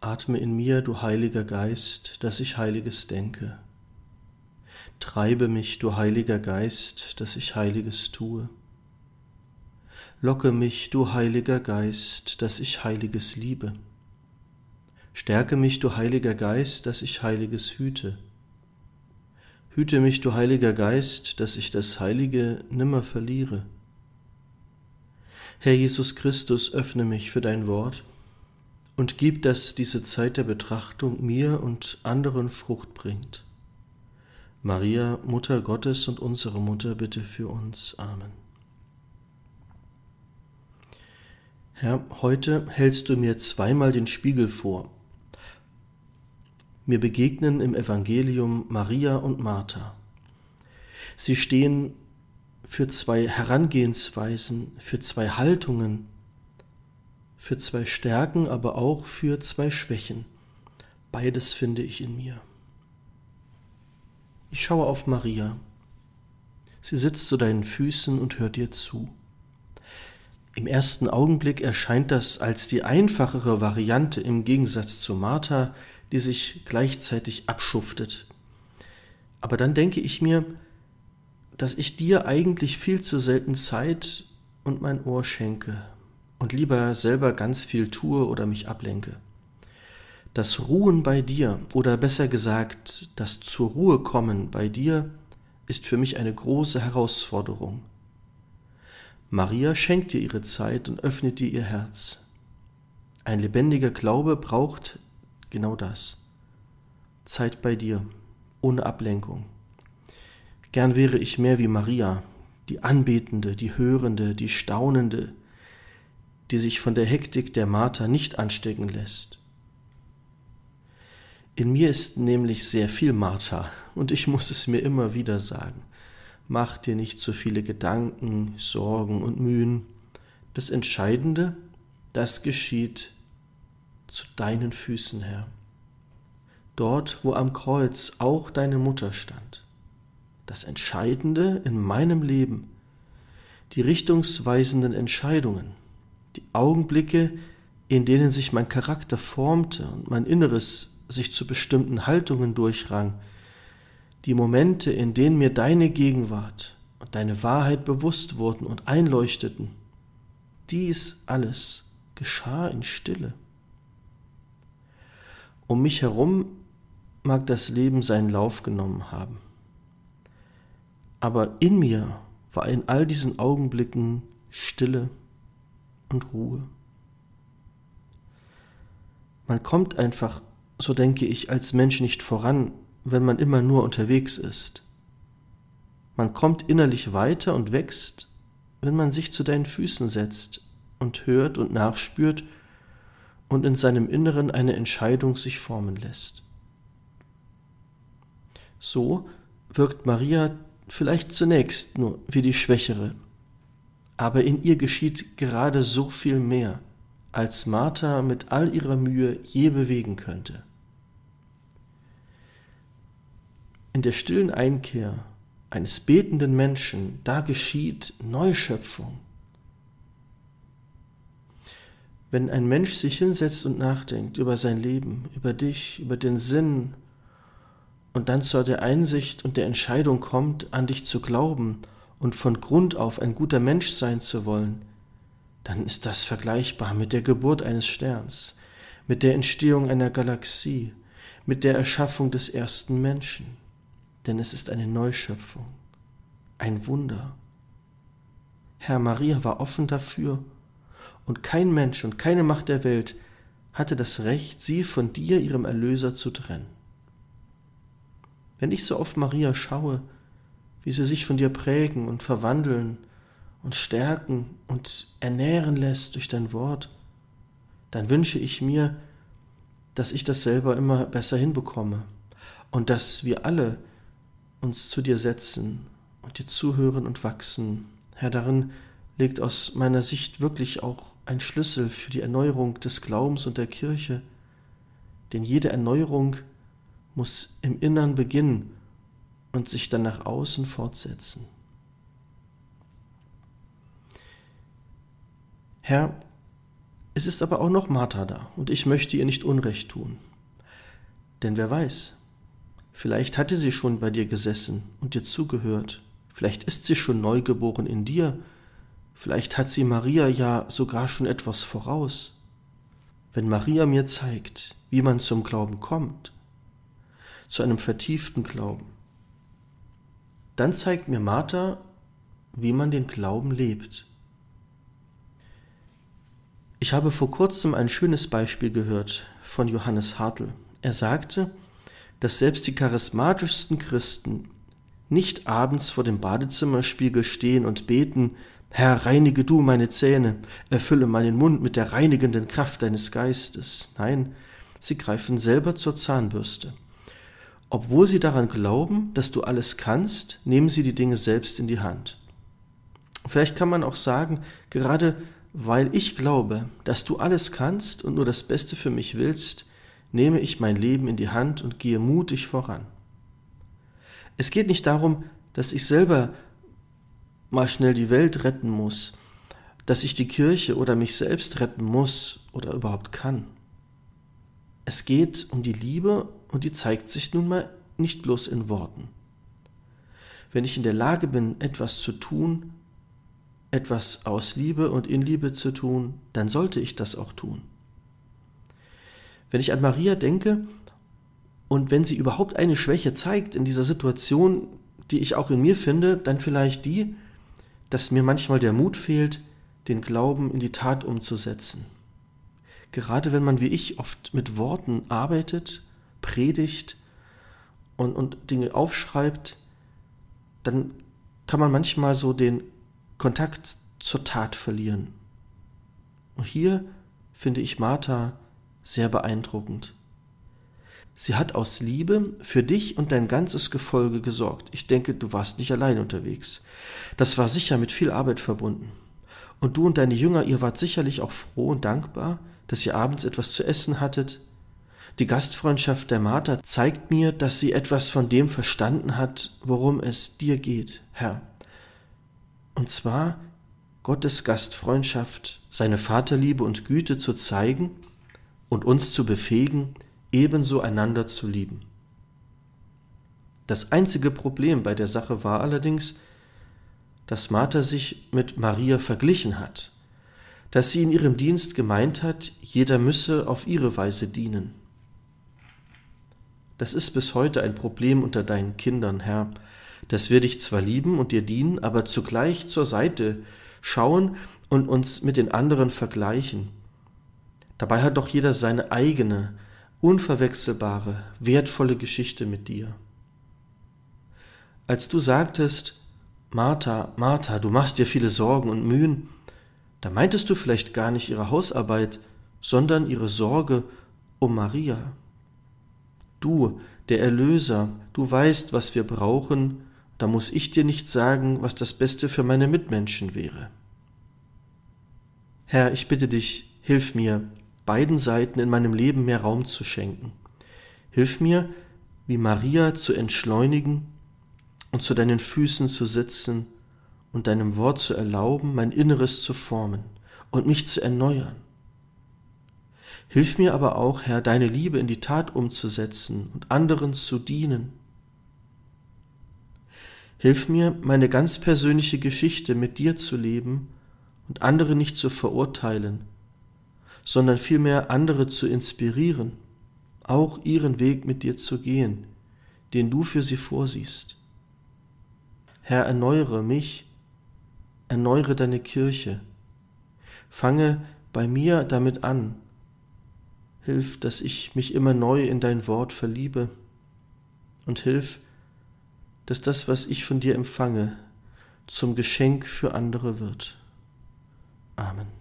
Atme in mir, du Heiliger Geist, dass ich Heiliges denke. Treibe mich, du Heiliger Geist, dass ich Heiliges tue. Locke mich, du Heiliger Geist, dass ich Heiliges liebe. Stärke mich, du Heiliger Geist, dass ich Heiliges hüte. Hüte mich, du Heiliger Geist, dass ich das Heilige nimmer verliere. Herr Jesus Christus, öffne mich für dein Wort und gib, dass diese Zeit der Betrachtung mir und anderen Frucht bringt. Maria, Mutter Gottes und unsere Mutter, bitte für uns. Amen. Herr, heute hältst du mir zweimal den Spiegel vor. Mir begegnen im Evangelium Maria und Martha. Sie stehen für zwei Herangehensweisen, für zwei Haltungen, für zwei Stärken, aber auch für zwei Schwächen. Beides finde ich in mir. Ich schaue auf Maria. Sie sitzt zu deinen Füßen und hört dir zu. Im ersten Augenblick erscheint das als die einfachere Variante im Gegensatz zu Martha, die sich gleichzeitig abschuftet. Aber dann denke ich mir, dass ich dir eigentlich viel zu selten Zeit und mein Ohr schenke und lieber selber ganz viel tue oder mich ablenke. Das Ruhen bei dir oder besser gesagt das zur Ruhe kommen bei dir ist für mich eine große Herausforderung. Maria schenkt dir ihre Zeit und öffnet dir ihr Herz. Ein lebendiger Glaube braucht genau das. Zeit bei dir, ohne Ablenkung. Gern wäre ich mehr wie Maria, die Anbetende, die Hörende, die Staunende, die sich von der Hektik der Martha nicht anstecken lässt. In mir ist nämlich sehr viel Martha, und ich muss es mir immer wieder sagen. Mach dir nicht zu so viele Gedanken, Sorgen und Mühen. Das Entscheidende, das geschieht zu deinen Füßen, Herr. Dort, wo am Kreuz auch deine Mutter stand. Das Entscheidende in meinem Leben, die richtungsweisenden Entscheidungen, die Augenblicke, in denen sich mein Charakter formte und mein Inneres sich zu bestimmten Haltungen durchrang, die Momente, in denen mir deine Gegenwart und deine Wahrheit bewusst wurden und einleuchteten. Dies alles geschah in Stille. Um mich herum mag das Leben seinen Lauf genommen haben. Aber in mir war in all diesen Augenblicken Stille und Ruhe. Man kommt einfach, so denke ich, als Mensch nicht voran, wenn man immer nur unterwegs ist. Man kommt innerlich weiter und wächst, wenn man sich zu deinen Füßen setzt und hört und nachspürt und in seinem Inneren eine Entscheidung sich formen lässt. So wirkt Maria vielleicht zunächst nur wie die Schwächere aber in ihr geschieht gerade so viel mehr, als Martha mit all ihrer Mühe je bewegen könnte. In der stillen Einkehr eines betenden Menschen, da geschieht Neuschöpfung. Wenn ein Mensch sich hinsetzt und nachdenkt über sein Leben, über dich, über den Sinn und dann zu der Einsicht und der Entscheidung kommt, an dich zu glauben und von Grund auf ein guter Mensch sein zu wollen, dann ist das vergleichbar mit der Geburt eines Sterns, mit der Entstehung einer Galaxie, mit der Erschaffung des ersten Menschen. Denn es ist eine Neuschöpfung, ein Wunder. Herr Maria war offen dafür, und kein Mensch und keine Macht der Welt hatte das Recht, sie von dir, ihrem Erlöser, zu trennen. Wenn ich so oft Maria schaue, wie sie sich von dir prägen und verwandeln und stärken und ernähren lässt durch dein Wort, dann wünsche ich mir, dass ich das selber immer besser hinbekomme und dass wir alle uns zu dir setzen und dir zuhören und wachsen. Herr, darin liegt aus meiner Sicht wirklich auch ein Schlüssel für die Erneuerung des Glaubens und der Kirche, denn jede Erneuerung muss im Innern beginnen und sich dann nach außen fortsetzen. Herr, es ist aber auch noch Martha da, und ich möchte ihr nicht Unrecht tun. Denn wer weiß, vielleicht hatte sie schon bei dir gesessen und dir zugehört, vielleicht ist sie schon neugeboren in dir, vielleicht hat sie Maria ja sogar schon etwas voraus. Wenn Maria mir zeigt, wie man zum Glauben kommt, zu einem vertieften Glauben, dann zeigt mir Martha, wie man den Glauben lebt. Ich habe vor kurzem ein schönes Beispiel gehört von Johannes Hartl. Er sagte, dass selbst die charismatischsten Christen nicht abends vor dem Badezimmerspiegel stehen und beten, Herr, reinige du meine Zähne, erfülle meinen Mund mit der reinigenden Kraft deines Geistes. Nein, sie greifen selber zur Zahnbürste obwohl sie daran glauben, dass du alles kannst, nehmen sie die Dinge selbst in die Hand. Vielleicht kann man auch sagen, gerade weil ich glaube, dass du alles kannst und nur das Beste für mich willst, nehme ich mein Leben in die Hand und gehe mutig voran. Es geht nicht darum, dass ich selber mal schnell die Welt retten muss, dass ich die Kirche oder mich selbst retten muss oder überhaupt kann. Es geht um die Liebe und die zeigt sich nun mal nicht bloß in Worten. Wenn ich in der Lage bin, etwas zu tun, etwas aus Liebe und in Liebe zu tun, dann sollte ich das auch tun. Wenn ich an Maria denke und wenn sie überhaupt eine Schwäche zeigt in dieser Situation, die ich auch in mir finde, dann vielleicht die, dass mir manchmal der Mut fehlt, den Glauben in die Tat umzusetzen gerade wenn man wie ich oft mit Worten arbeitet, predigt und, und Dinge aufschreibt, dann kann man manchmal so den Kontakt zur Tat verlieren. Und hier finde ich Martha sehr beeindruckend. Sie hat aus Liebe für dich und dein ganzes Gefolge gesorgt. Ich denke, du warst nicht allein unterwegs. Das war sicher mit viel Arbeit verbunden. Und du und deine Jünger, ihr wart sicherlich auch froh und dankbar, dass ihr abends etwas zu essen hattet. Die Gastfreundschaft der Martha zeigt mir, dass sie etwas von dem verstanden hat, worum es dir geht, Herr. Und zwar Gottes Gastfreundschaft, seine Vaterliebe und Güte zu zeigen und uns zu befähigen, ebenso einander zu lieben. Das einzige Problem bei der Sache war allerdings, dass Martha sich mit Maria verglichen hat dass sie in ihrem Dienst gemeint hat, jeder müsse auf ihre Weise dienen. Das ist bis heute ein Problem unter deinen Kindern, Herr, dass wir dich zwar lieben und dir dienen, aber zugleich zur Seite schauen und uns mit den anderen vergleichen. Dabei hat doch jeder seine eigene, unverwechselbare, wertvolle Geschichte mit dir. Als du sagtest, Martha, Martha, du machst dir viele Sorgen und Mühen, da meintest du vielleicht gar nicht ihre Hausarbeit, sondern ihre Sorge um Maria. Du, der Erlöser, du weißt, was wir brauchen, da muss ich dir nicht sagen, was das Beste für meine Mitmenschen wäre. Herr, ich bitte dich, hilf mir, beiden Seiten in meinem Leben mehr Raum zu schenken. Hilf mir, wie Maria zu entschleunigen und zu deinen Füßen zu sitzen, und deinem Wort zu erlauben, mein Inneres zu formen und mich zu erneuern. Hilf mir aber auch, Herr, deine Liebe in die Tat umzusetzen und anderen zu dienen. Hilf mir, meine ganz persönliche Geschichte mit dir zu leben und andere nicht zu verurteilen, sondern vielmehr andere zu inspirieren, auch ihren Weg mit dir zu gehen, den du für sie vorsiehst. Herr, erneuere mich erneuere deine Kirche. Fange bei mir damit an. Hilf, dass ich mich immer neu in dein Wort verliebe. Und hilf, dass das, was ich von dir empfange, zum Geschenk für andere wird. Amen.